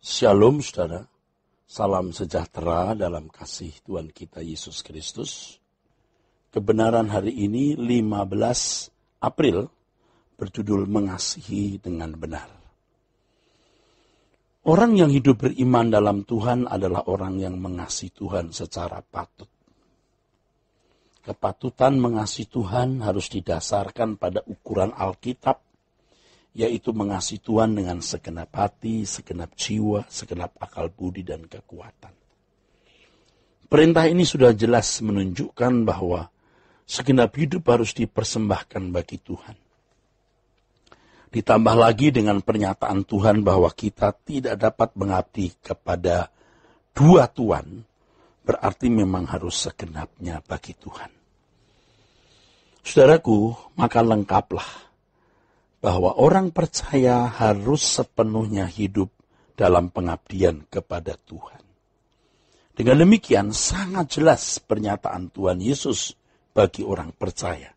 Shalom saudara, salam sejahtera dalam kasih Tuhan kita Yesus Kristus. Kebenaran hari ini 15 April berjudul Mengasihi dengan Benar. Orang yang hidup beriman dalam Tuhan adalah orang yang mengasihi Tuhan secara patut. Kepatutan mengasihi Tuhan harus didasarkan pada ukuran Alkitab yaitu mengasihi Tuhan dengan segenap hati, segenap jiwa, segenap akal budi dan kekuatan. Perintah ini sudah jelas menunjukkan bahwa segenap hidup harus dipersembahkan bagi Tuhan. Ditambah lagi dengan pernyataan Tuhan bahwa kita tidak dapat mengabdi kepada dua Tuhan, berarti memang harus segenapnya bagi Tuhan. Saudaraku, maka lengkaplah bahwa orang percaya harus sepenuhnya hidup dalam pengabdian kepada Tuhan. Dengan demikian, sangat jelas pernyataan Tuhan Yesus bagi orang percaya,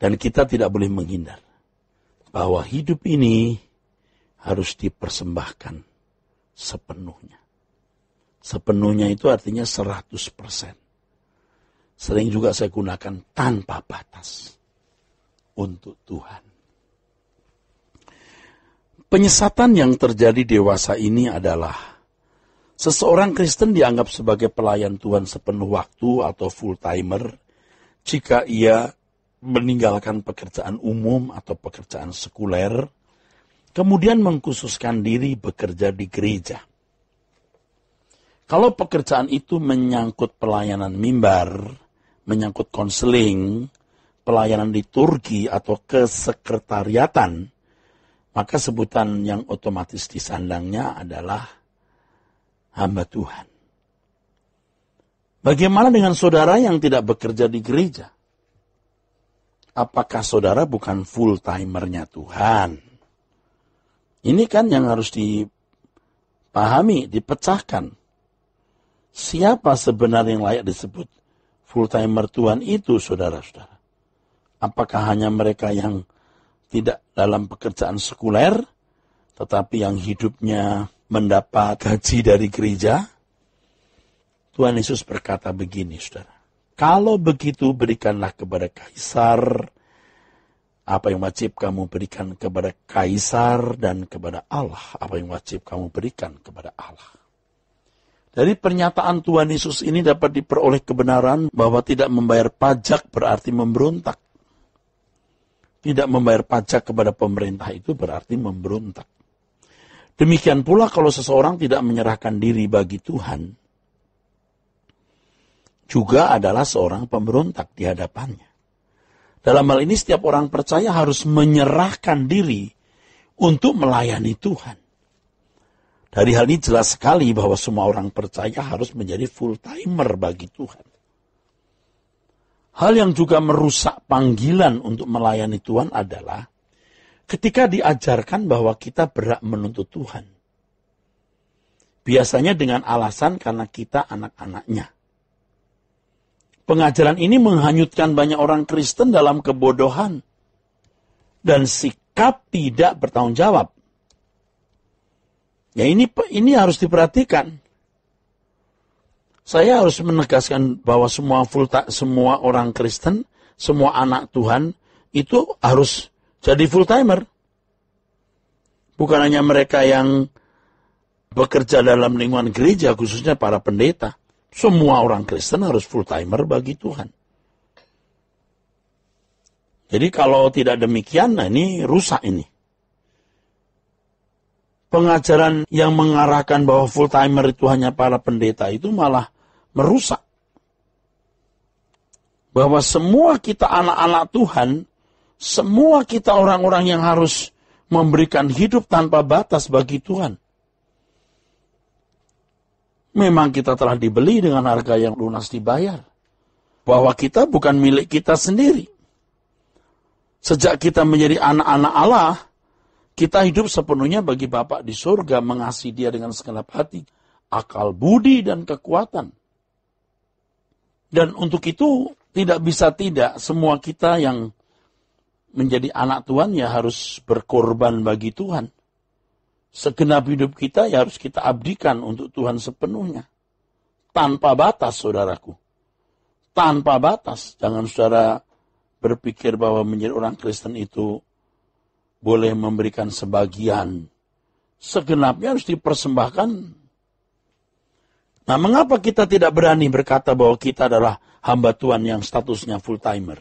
dan kita tidak boleh menghindar bahwa hidup ini harus dipersembahkan sepenuhnya. Sepenuhnya itu artinya 100%. Sering juga saya gunakan tanpa batas untuk Tuhan. Penyesatan yang terjadi dewasa ini adalah seseorang Kristen dianggap sebagai pelayan Tuhan sepenuh waktu atau full timer jika ia meninggalkan pekerjaan umum atau pekerjaan sekuler, kemudian mengkhususkan diri bekerja di gereja. Kalau pekerjaan itu menyangkut pelayanan mimbar, menyangkut konseling, pelayanan liturgi atau kesekretariatan, maka sebutan yang otomatis disandangnya adalah hamba Tuhan. Bagaimana dengan saudara yang tidak bekerja di gereja? Apakah saudara bukan full timernya Tuhan? Ini kan yang harus dipahami, dipecahkan. Siapa sebenarnya yang layak disebut full timer Tuhan itu, saudara-saudara? Apakah hanya mereka yang tidak dalam pekerjaan sekuler, tetapi yang hidupnya mendapat gaji dari gereja? Tuhan Yesus berkata begini, saudara. Kalau begitu berikanlah kepada Kaisar apa yang wajib kamu berikan kepada Kaisar dan kepada Allah apa yang wajib kamu berikan kepada Allah. Dari pernyataan Tuhan Yesus ini dapat diperoleh kebenaran bahwa tidak membayar pajak berarti memberontak tidak membayar pajak kepada pemerintah itu berarti memberontak. Demikian pula kalau seseorang tidak menyerahkan diri bagi Tuhan, juga adalah seorang pemberontak di hadapannya. Dalam hal ini setiap orang percaya harus menyerahkan diri untuk melayani Tuhan. Dari hal ini jelas sekali bahwa semua orang percaya harus menjadi full timer bagi Tuhan. Hal yang juga merusak panggilan untuk melayani Tuhan adalah ketika diajarkan bahwa kita berhak menuntut Tuhan. Biasanya dengan alasan karena kita anak-anaknya. Pengajaran ini menghanyutkan banyak orang Kristen dalam kebodohan dan sikap tidak bertanggung jawab. Ya ini ini harus diperhatikan. Saya harus menegaskan bahwa semua full ta- semua orang Kristen, semua anak Tuhan itu harus jadi full timer. Bukan hanya mereka yang bekerja dalam lingkungan gereja, khususnya para pendeta. Semua orang Kristen harus full timer bagi Tuhan. Jadi kalau tidak demikian, nah ini rusak ini. Pengajaran yang mengarahkan bahwa full timer itu hanya para pendeta itu malah merusak. Bahwa semua kita anak-anak Tuhan, semua kita orang-orang yang harus memberikan hidup tanpa batas bagi Tuhan. Memang kita telah dibeli dengan harga yang lunas dibayar. Bahwa kita bukan milik kita sendiri. Sejak kita menjadi anak-anak Allah, kita hidup sepenuhnya bagi Bapak di surga, mengasihi dia dengan segala hati, akal budi dan kekuatan. Dan untuk itu tidak bisa tidak semua kita yang menjadi anak Tuhan ya harus berkorban bagi Tuhan. Segenap hidup kita ya harus kita abdikan untuk Tuhan sepenuhnya. Tanpa batas saudaraku. Tanpa batas. Jangan saudara berpikir bahwa menjadi orang Kristen itu boleh memberikan sebagian. Segenapnya harus dipersembahkan Nah, mengapa kita tidak berani berkata bahwa kita adalah hamba Tuhan yang statusnya full timer?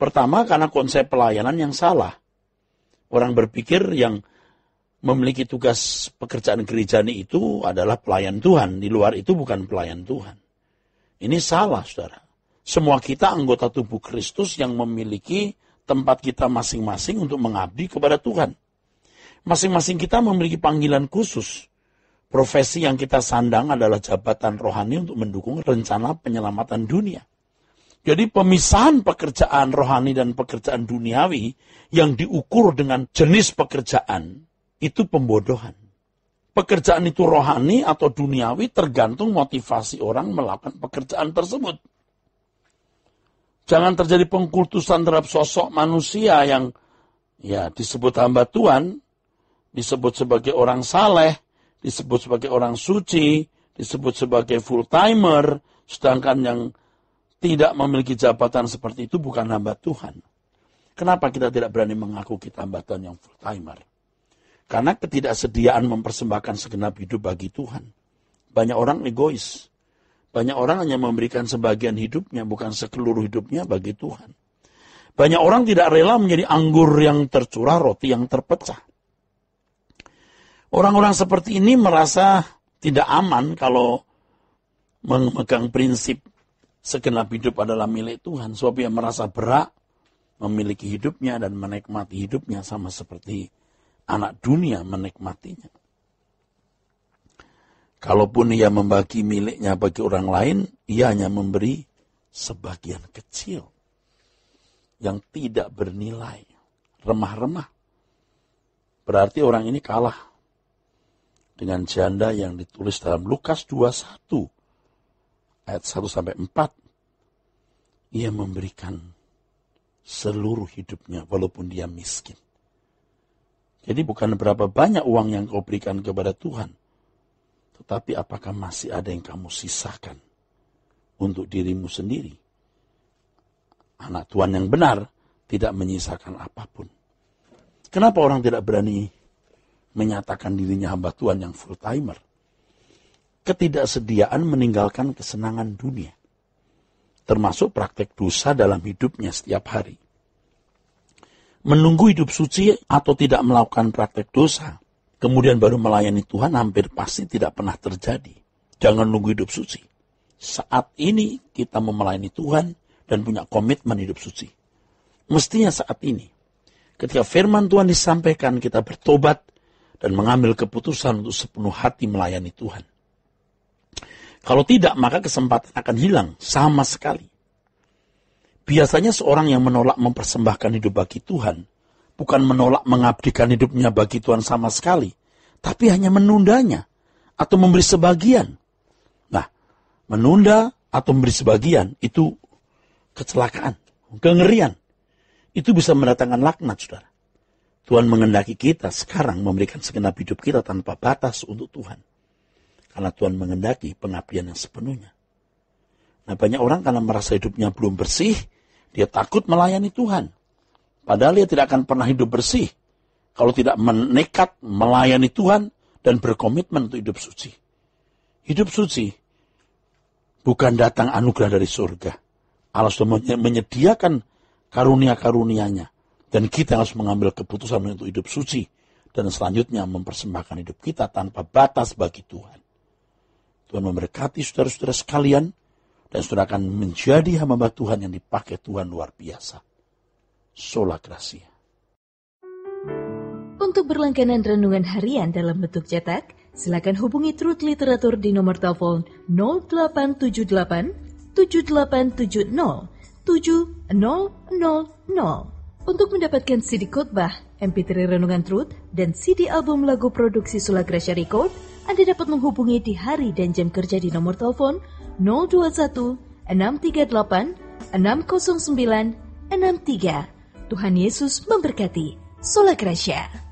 Pertama, karena konsep pelayanan yang salah. Orang berpikir yang memiliki tugas pekerjaan gereja itu adalah pelayan Tuhan, di luar itu bukan pelayan Tuhan. Ini salah, Saudara. Semua kita anggota tubuh Kristus yang memiliki tempat kita masing-masing untuk mengabdi kepada Tuhan. Masing-masing kita memiliki panggilan khusus Profesi yang kita sandang adalah jabatan rohani untuk mendukung rencana penyelamatan dunia. Jadi pemisahan pekerjaan rohani dan pekerjaan duniawi yang diukur dengan jenis pekerjaan itu pembodohan. Pekerjaan itu rohani atau duniawi tergantung motivasi orang melakukan pekerjaan tersebut. Jangan terjadi pengkultusan terhadap sosok manusia yang ya disebut hamba Tuhan, disebut sebagai orang saleh, disebut sebagai orang suci, disebut sebagai full timer, sedangkan yang tidak memiliki jabatan seperti itu bukan hamba Tuhan. Kenapa kita tidak berani mengaku kita hamba Tuhan yang full timer? Karena ketidaksediaan mempersembahkan segenap hidup bagi Tuhan. Banyak orang egois. Banyak orang hanya memberikan sebagian hidupnya, bukan sekeluruh hidupnya bagi Tuhan. Banyak orang tidak rela menjadi anggur yang tercurah, roti yang terpecah. Orang-orang seperti ini merasa tidak aman kalau memegang prinsip segenap hidup adalah milik Tuhan. Sebab ia merasa berat memiliki hidupnya dan menikmati hidupnya sama seperti anak dunia menikmatinya. Kalaupun ia membagi miliknya bagi orang lain, ia hanya memberi sebagian kecil yang tidak bernilai, remah-remah. Berarti orang ini kalah dengan janda yang ditulis dalam Lukas 21 ayat 1 sampai 4 ia memberikan seluruh hidupnya walaupun dia miskin. Jadi bukan berapa banyak uang yang kau berikan kepada Tuhan, tetapi apakah masih ada yang kamu sisakan untuk dirimu sendiri? Anak Tuhan yang benar tidak menyisakan apapun. Kenapa orang tidak berani menyatakan dirinya hamba Tuhan yang full timer. Ketidaksediaan meninggalkan kesenangan dunia. Termasuk praktek dosa dalam hidupnya setiap hari. Menunggu hidup suci atau tidak melakukan praktek dosa, kemudian baru melayani Tuhan hampir pasti tidak pernah terjadi. Jangan nunggu hidup suci. Saat ini kita memelayani Tuhan dan punya komitmen hidup suci. Mestinya saat ini. Ketika firman Tuhan disampaikan, kita bertobat, dan mengambil keputusan untuk sepenuh hati melayani Tuhan. Kalau tidak, maka kesempatan akan hilang sama sekali. Biasanya seorang yang menolak mempersembahkan hidup bagi Tuhan, bukan menolak mengabdikan hidupnya bagi Tuhan sama sekali, tapi hanya menundanya atau memberi sebagian. Nah, menunda atau memberi sebagian itu kecelakaan, kengerian. Itu bisa mendatangkan laknat, saudara. Tuhan mengendaki kita sekarang memberikan segenap hidup kita tanpa batas untuk Tuhan. Karena Tuhan mengendaki pengabdian yang sepenuhnya. Nah banyak orang karena merasa hidupnya belum bersih, dia takut melayani Tuhan. Padahal dia tidak akan pernah hidup bersih. Kalau tidak menekat melayani Tuhan dan berkomitmen untuk hidup suci. Hidup suci bukan datang anugerah dari surga. Allah sudah menyediakan karunia-karunianya dan kita harus mengambil keputusan untuk hidup suci. Dan selanjutnya mempersembahkan hidup kita tanpa batas bagi Tuhan. Tuhan memberkati saudara-saudara sekalian. Dan saudara akan menjadi hamba Tuhan yang dipakai Tuhan luar biasa. Sola Gracia. Untuk berlangganan renungan harian dalam bentuk cetak, silakan hubungi Truth Literatur di nomor telepon 0878 7870 7000. Untuk mendapatkan CD khotbah, MP3 Renungan Truth, dan CD album lagu produksi Sulagrasya Record, Anda dapat menghubungi di hari dan jam kerja di nomor telepon 021 638 609 63. Tuhan Yesus memberkati. Sola Gracia.